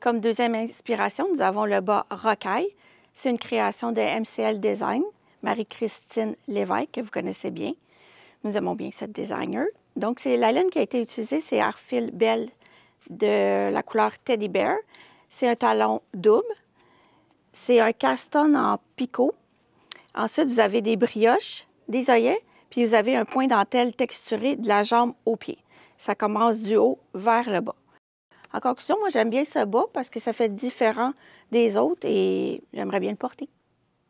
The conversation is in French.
Comme deuxième inspiration, nous avons le bas rocaille. C'est une création de MCL Design, Marie-Christine Lévesque, que vous connaissez bien. Nous aimons bien cette designer. Donc, c'est la laine qui a été utilisée, c'est Arfil Bell de la couleur Teddy Bear. C'est un talon double. C'est un caston en picot. Ensuite, vous avez des brioches, des œillets, puis vous avez un point dentelle texturé de la jambe au pied. Ça commence du haut vers le bas. En conclusion, moi, j'aime bien ce bas parce que ça fait différent des autres et j'aimerais bien le porter.